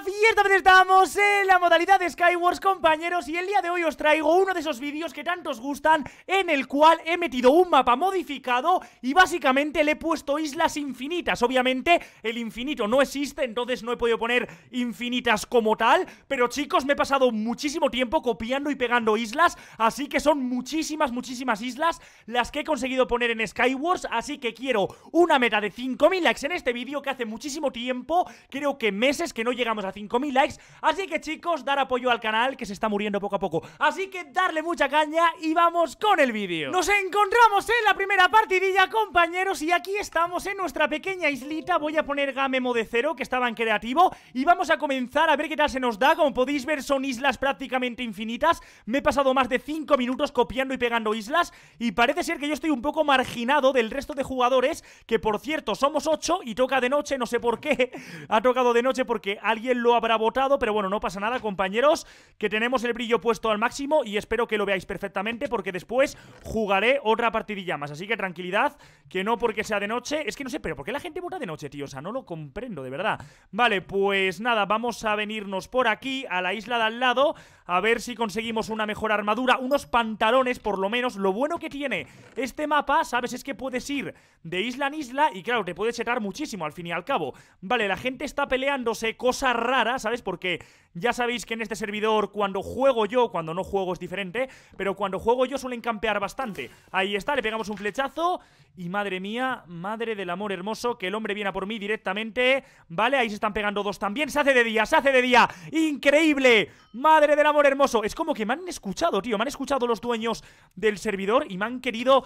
vez estamos en la modalidad de Skywars, compañeros, y el día de hoy os traigo uno de esos vídeos que tantos gustan, en el cual he metido un mapa modificado y básicamente le he puesto islas infinitas. Obviamente, el infinito no existe, entonces no he podido poner infinitas como tal, pero chicos, me he pasado muchísimo tiempo copiando y pegando islas, así que son muchísimas, muchísimas islas las que he conseguido poner en Skywars, así que quiero una meta de 5.000 likes en este vídeo que hace muchísimo tiempo, creo que meses que no llegamos a 5.000 likes. Así que chicos, dar apoyo al canal que se está muriendo poco a poco. Así que darle mucha caña y vamos con el vídeo. Nos encontramos en la primera partidilla, compañeros, y aquí estamos en nuestra pequeña islita. Voy a poner Gamemo de cero, que estaba en creativo, y vamos a comenzar a ver qué tal se nos da. Como podéis ver, son islas prácticamente infinitas. Me he pasado más de 5 minutos copiando y pegando islas, y parece ser que yo estoy un poco marginado del resto de jugadores, que por cierto, somos 8 y toca de noche, no sé por qué ha tocado de noche porque alguien lo habrá votado, pero bueno, no pasa nada, compañeros, que tenemos el brillo puesto al máximo y espero que lo veáis perfectamente porque después jugaré otra partidilla más. Así que tranquilidad, que no porque sea de noche. Es que no sé, pero ¿por qué la gente vota de noche, tío? O sea, no lo comprendo, de verdad. Vale, pues nada, vamos a venirnos por aquí, a la isla de al lado a ver si conseguimos una mejor armadura, unos pantalones por lo menos. Lo bueno que tiene este mapa, ¿sabes? Es que puedes ir de isla en isla y claro, te puedes setar muchísimo al fin y al cabo. Vale, la gente está peleándose, Cosas raras, ¿sabes? Porque ya sabéis que en este servidor cuando juego yo, cuando no juego es diferente, pero cuando juego yo suelen campear bastante. Ahí está, le pegamos un flechazo y madre mía, madre del amor hermoso, que el hombre viene a por mí directamente. Vale, ahí se están pegando dos también. Se hace de día, se hace de día. Increíble. Madre del amor amor hermoso. Es como que me han escuchado, tío. Me han escuchado los dueños del servidor y me han querido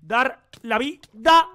Dar la vida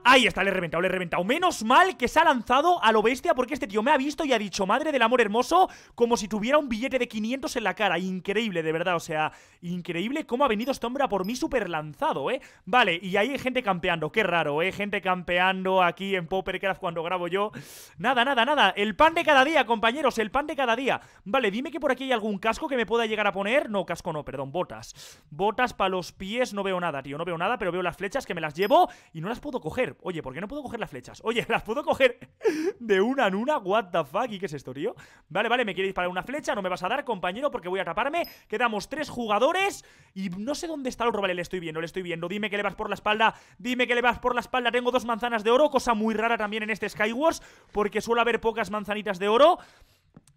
Ahí está, le he reventado, le he reventado Menos mal que se ha lanzado a lo bestia Porque este tío me ha visto y ha dicho Madre del amor hermoso Como si tuviera un billete de 500 en la cara Increíble, de verdad, o sea Increíble cómo ha venido este hombre a por mí súper lanzado, ¿eh? Vale, y ahí hay gente campeando Qué raro, ¿eh? Gente campeando aquí en Poppercraft cuando grabo yo Nada, nada, nada El pan de cada día, compañeros El pan de cada día Vale, dime que por aquí hay algún casco que me pueda llegar a poner No, casco no, perdón, botas Botas para los pies, no veo nada, tío No veo nada, pero veo las flechas que me las llevo y no las puedo coger. Oye, ¿por qué no puedo coger las flechas? Oye, ¿las puedo coger de una en una? What the fuck, ¿y qué es esto, tío? Vale, vale, me quiere disparar una flecha, no me vas a dar, compañero, porque voy a taparme. Quedamos tres jugadores y no sé dónde está el otro. Vale, le estoy viendo, le estoy viendo. Dime que le vas por la espalda, dime que le vas por la espalda. Tengo dos manzanas de oro, cosa muy rara también en este Skywars, porque suele haber pocas manzanitas de oro.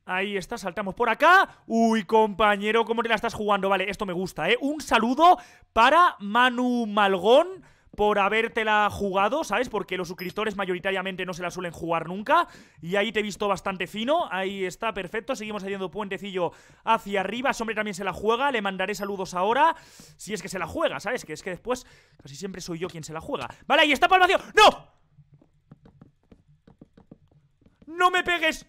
Ahí está, saltamos por acá. Uy, compañero, ¿cómo te la estás jugando? Vale, esto me gusta, ¿eh? Un saludo para Manu Malgón por habértela jugado, ¿sabes? Porque los suscriptores mayoritariamente no se la suelen jugar nunca. Y ahí te he visto bastante fino. Ahí está, perfecto. Seguimos haciendo puentecillo hacia arriba. Ese hombre también se la juega. Le mandaré saludos ahora. Si es que se la juega, ¿sabes? Que es que después casi siempre soy yo quien se la juega. Vale, ahí está palmación. ¡No! ¡No me pegues!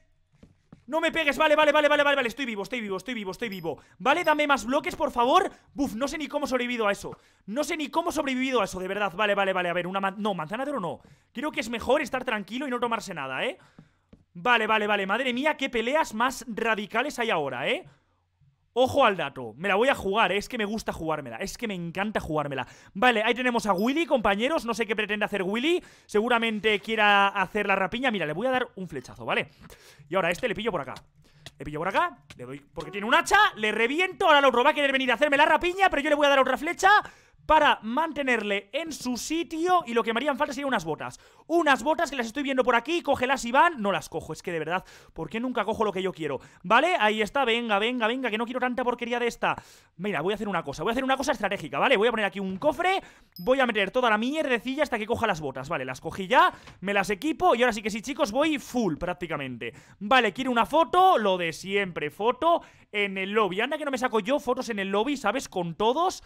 No me pegues, vale, vale, vale, vale, vale, vale Estoy vivo, estoy vivo, estoy vivo, estoy vivo Vale, dame más bloques, por favor Buf, no sé ni cómo he sobrevivido a eso No sé ni cómo he sobrevivido a eso, de verdad Vale, vale, vale, a ver, una man No, manzana de oro no Creo que es mejor estar tranquilo y no tomarse nada, ¿eh? Vale, vale, vale Madre mía, qué peleas más radicales hay ahora, ¿eh? Ojo al dato, me la voy a jugar, es que me gusta jugármela, es que me encanta jugármela. Vale, ahí tenemos a Willy, compañeros, no sé qué pretende hacer Willy, seguramente quiera hacer la rapiña. Mira, le voy a dar un flechazo, ¿vale? Y ahora a este le pillo por acá. Le pillo por acá, le doy, porque tiene un hacha, le reviento, ahora lo otro va a querer venir a hacerme la rapiña, pero yo le voy a dar otra flecha para mantenerle en su sitio y lo que me harían falta serían unas botas. Unas botas que las estoy viendo por aquí, cógelas y van, no las cojo, es que de verdad, ¿por qué nunca cojo lo que yo quiero? ¿Vale? Ahí está, venga, venga, venga, que no quiero tanta porquería de esta. Mira, voy a hacer una cosa, voy a hacer una cosa estratégica, ¿vale? Voy a poner aquí un cofre, voy a meter toda la mierdecilla hasta que coja las botas, ¿vale? Las cogí ya, me las equipo y ahora sí que sí, chicos, voy full prácticamente. Vale, quiero una foto, lo de siempre, foto en el lobby. Anda que no me saco yo fotos en el lobby, ¿sabes? Con todos...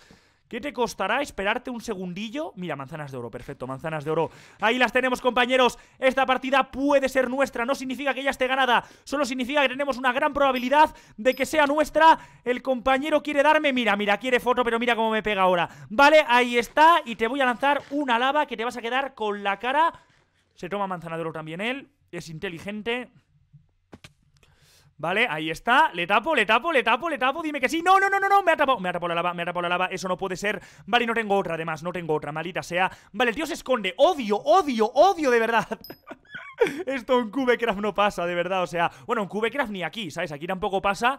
¿Qué te costará esperarte un segundillo? Mira, manzanas de oro, perfecto, manzanas de oro Ahí las tenemos, compañeros Esta partida puede ser nuestra, no significa que ya esté ganada Solo significa que tenemos una gran probabilidad De que sea nuestra El compañero quiere darme, mira, mira, quiere foto Pero mira cómo me pega ahora, vale, ahí está Y te voy a lanzar una lava que te vas a quedar Con la cara, se toma manzana de oro también él Es inteligente ¿Vale? Ahí está. Le tapo, le tapo, le tapo, le tapo. Dime que sí. No, no, no, no, no. Me ha tapado. Me ha tapado la lava, me ha tapado la lava. Eso no puede ser. Vale, no tengo otra, además. No tengo otra. Malita sea. Vale, el tío se esconde. Odio, odio, odio de verdad. Esto en Cubecraft no pasa, de verdad. O sea, bueno, en Cubecraft ni aquí, ¿sabes? Aquí tampoco pasa.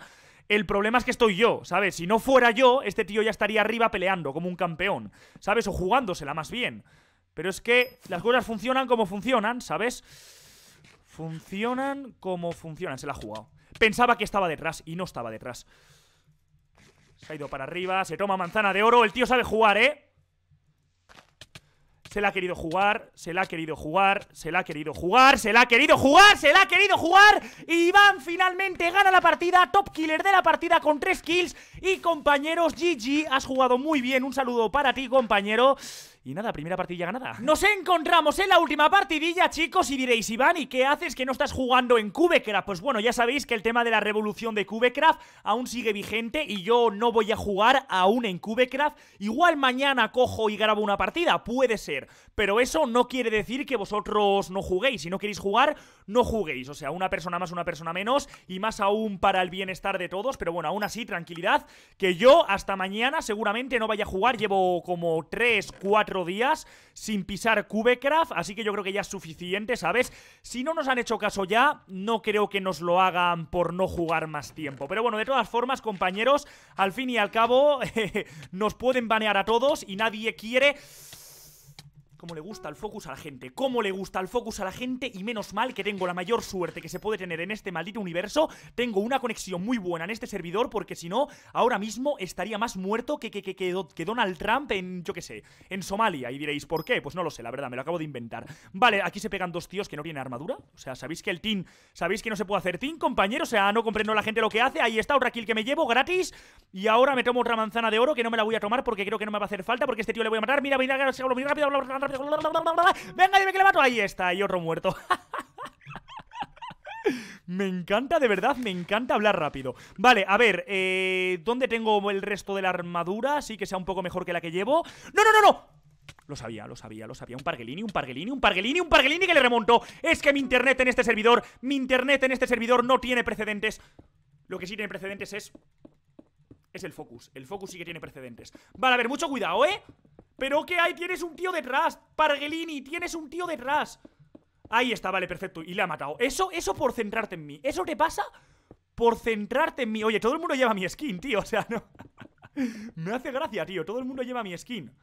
El problema es que estoy yo, ¿sabes? Si no fuera yo, este tío ya estaría arriba peleando como un campeón, ¿sabes? O jugándosela más bien. Pero es que las cosas funcionan como funcionan, ¿sabes? Funcionan como funcionan, se la ha jugado. Pensaba que estaba detrás y no estaba detrás. Se ha ido para arriba, se toma manzana de oro. El tío sabe jugar, ¿eh? Se la ha querido jugar, se la ha querido jugar, se la ha querido jugar, se la ha querido jugar, se la ha querido jugar. Y Iván finalmente gana la partida, top killer de la partida con tres kills. Y compañeros, GG, has jugado muy bien. Un saludo para ti, compañero. Y nada, primera partidilla ganada. Nos encontramos en la última partidilla, chicos, y diréis, Iván, ¿y qué haces que no estás jugando en Cubecraft? Pues bueno, ya sabéis que el tema de la revolución de Cubecraft aún sigue vigente y yo no voy a jugar aún en Cubecraft. Igual mañana cojo y grabo una partida, puede ser. Pero eso no quiere decir que vosotros no juguéis. Si no queréis jugar, no juguéis. O sea, una persona más, una persona menos, y más aún para el bienestar de todos. Pero bueno, aún así, tranquilidad, que yo hasta mañana seguramente no vaya a jugar. Llevo como 3, 4 días sin pisar Cubecraft, así que yo creo que ya es suficiente, ¿sabes? Si no nos han hecho caso ya, no creo que nos lo hagan por no jugar más tiempo. Pero bueno, de todas formas, compañeros, al fin y al cabo, nos pueden banear a todos y nadie quiere... Como le gusta el focus a la gente, cómo le gusta el focus a la gente y menos mal que tengo la mayor suerte que se puede tener en este maldito universo. Tengo una conexión muy buena en este servidor porque si no, ahora mismo estaría más muerto que, que, que, que Donald Trump en, yo qué sé, en Somalia. Y diréis, ¿por qué? Pues no lo sé, la verdad, me lo acabo de inventar. Vale, aquí se pegan dos tíos que no tienen armadura. O sea, ¿sabéis que el team, sabéis que no se puede hacer team, compañero? O sea, no comprendo la gente lo que hace. Ahí está otra kill que me llevo gratis. Y ahora me tomo otra manzana de oro que no me la voy a tomar porque creo que no me va a hacer falta porque este tío le voy a matar. Mira, mira, mira, mira, mira, mira, mira, mira Venga, dime que le mato. Ahí está, y otro muerto. Me encanta, de verdad, me encanta hablar rápido Vale, a ver, eh, ¿dónde tengo el resto de la armadura? Así que sea un poco mejor que la que llevo ¡No, no, no, no! Lo sabía, lo sabía, lo sabía. Un parguelini, un parguelini, un parguelini, un parguelini que le remonto, Es que mi internet en este servidor, mi internet en este servidor no tiene precedentes. Lo que sí tiene precedentes es... Es el focus. El focus sí que tiene precedentes. Vale, a ver, mucho cuidado, ¿eh? ¿Pero qué hay? Tienes un tío detrás Pargelini, tienes un tío detrás Ahí está, vale, perfecto Y le ha matado Eso, eso por centrarte en mí Eso te pasa por centrarte en mí Oye, todo el mundo lleva mi skin, tío O sea, no Me hace gracia, tío Todo el mundo lleva mi skin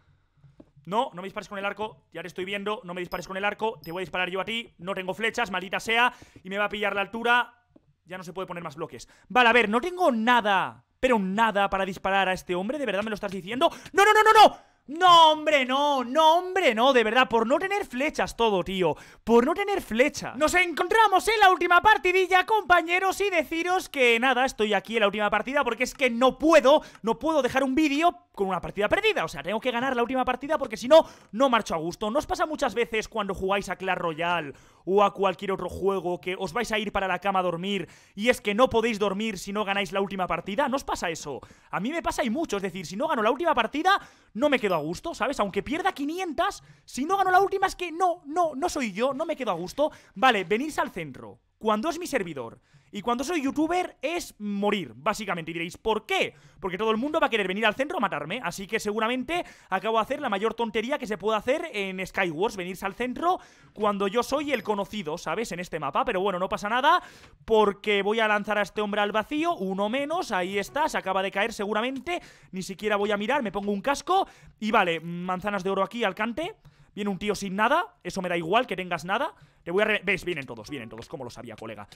no, no me dispares con el arco, ya te estoy viendo, no me dispares con el arco, te voy a disparar yo a ti, no tengo flechas, maldita sea, y me va a pillar la altura, ya no se puede poner más bloques. Vale, a ver, no tengo nada, pero nada para disparar a este hombre, ¿de verdad me lo estás diciendo? ¡No, no, no, no, no! No, hombre, no, no, hombre, no, de verdad, por no tener flechas todo, tío, por no tener flecha Nos encontramos en la última partidilla, compañeros, y deciros que nada, estoy aquí en la última partida porque es que no puedo, no puedo dejar un vídeo con una partida perdida, o sea, tengo que ganar la última partida porque si no, no marcho a gusto. ¿No os pasa muchas veces cuando jugáis a Clash Royale o a cualquier otro juego que os vais a ir para la cama a dormir y es que no podéis dormir si no ganáis la última partida? ¿No os pasa eso? A mí me pasa y mucho, es decir, si no gano la última partida, no me quedo a gusto, ¿sabes? Aunque pierda 500, si no gano la última es que no, no, no soy yo, no me quedo a gusto. Vale, venís al centro. Cuando es mi servidor y cuando soy youtuber es morir, básicamente. diréis, ¿por qué? Porque todo el mundo va a querer venir al centro a matarme. Así que seguramente acabo de hacer la mayor tontería que se puede hacer en Skywars, venirse al centro cuando yo soy el conocido, ¿sabes? En este mapa. Pero bueno, no pasa nada porque voy a lanzar a este hombre al vacío. Uno menos, ahí está, se acaba de caer seguramente. Ni siquiera voy a mirar, me pongo un casco. Y vale, manzanas de oro aquí alcante... Viene un tío sin nada, eso me da igual que tengas nada Te voy a... Re Vienen todos, vienen todos Como lo sabía, colega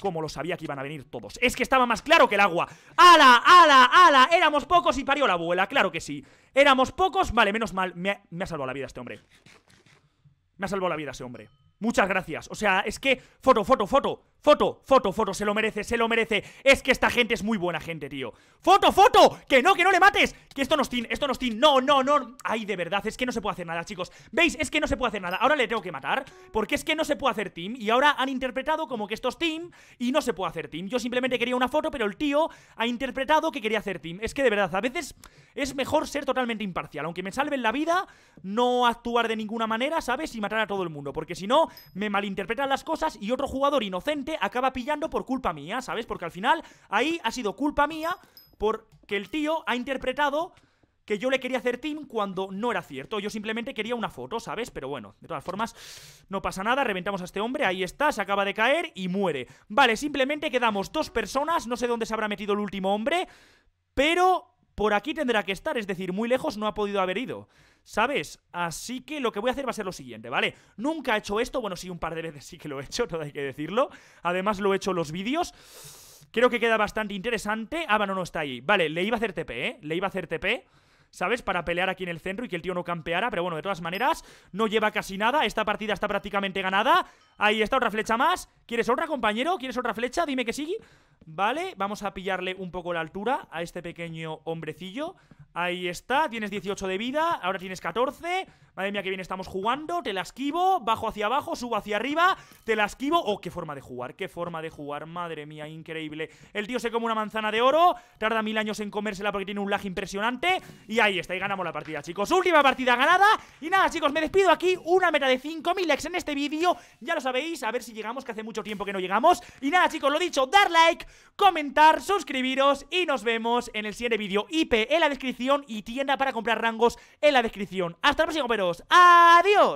Como lo sabía que iban a venir todos Es que estaba más claro que el agua ¡Ala, ala, ala! Éramos pocos y parió la abuela, claro que sí Éramos pocos, vale, menos mal Me me ha salvado la vida este hombre Me ha salvado la vida ese hombre Muchas gracias. O sea, es que foto, foto, foto, foto, foto, foto, se lo merece, se lo merece. Es que esta gente es muy buena gente, tío. Foto, foto, que no, que no le mates. Que esto no es team, esto no es team. No, no, no. Ay, de verdad, es que no se puede hacer nada, chicos. ¿Veis? Es que no se puede hacer nada. Ahora le tengo que matar porque es que no se puede hacer team y ahora han interpretado como que esto es team y no se puede hacer team. Yo simplemente quería una foto, pero el tío ha interpretado que quería hacer team. Es que de verdad, a veces es mejor ser totalmente imparcial, aunque me salven la vida, no actuar de ninguna manera, ¿sabes? Y matar a todo el mundo, porque si no me malinterpretan las cosas y otro jugador inocente acaba pillando por culpa mía, ¿sabes? Porque al final ahí ha sido culpa mía porque el tío ha interpretado que yo le quería hacer team cuando no era cierto. Yo simplemente quería una foto, ¿sabes? Pero bueno, de todas formas, no pasa nada. Reventamos a este hombre, ahí está, se acaba de caer y muere. Vale, simplemente quedamos dos personas. No sé dónde se habrá metido el último hombre, pero por aquí tendrá que estar, es decir, muy lejos no ha podido haber ido. ¿Sabes? Así que lo que voy a hacer va a ser lo siguiente, ¿vale? Nunca he hecho esto, bueno, sí, un par de veces sí que lo he hecho, todo hay que decirlo. Además lo he hecho los vídeos. Creo que queda bastante interesante. Ah, bueno, no está ahí. Vale, le iba a hacer TP, ¿eh? Le iba a hacer TP. ¿sabes? Para pelear aquí en el centro y que el tío no campeara. Pero bueno, de todas maneras, no lleva casi nada. Esta partida está prácticamente ganada. Ahí está otra flecha más. ¿Quieres otra, compañero? ¿Quieres otra flecha? Dime que sigue. Vale, vamos a pillarle un poco la altura a este pequeño hombrecillo. Ahí está, tienes 18 de vida, ahora tienes 14. Madre mía, que bien estamos jugando. Te la esquivo, bajo hacia abajo, subo hacia arriba, te la esquivo. Oh, qué forma de jugar, qué forma de jugar. Madre mía, increíble. El tío se come una manzana de oro, tarda mil años en comérsela porque tiene un lag impresionante. Y ahí está, y ganamos la partida, chicos. Última partida ganada. Y nada, chicos, me despido aquí. Una meta de 5.000 likes en este vídeo. Ya lo sabéis, a ver si llegamos, que hace mucho tiempo que no llegamos. Y nada, chicos, lo dicho, dar like, comentar, suscribiros y nos vemos en el siguiente vídeo. IP en la descripción y tienda para comprar rangos en la descripción. Hasta el próximo, Peros, ¡Adiós!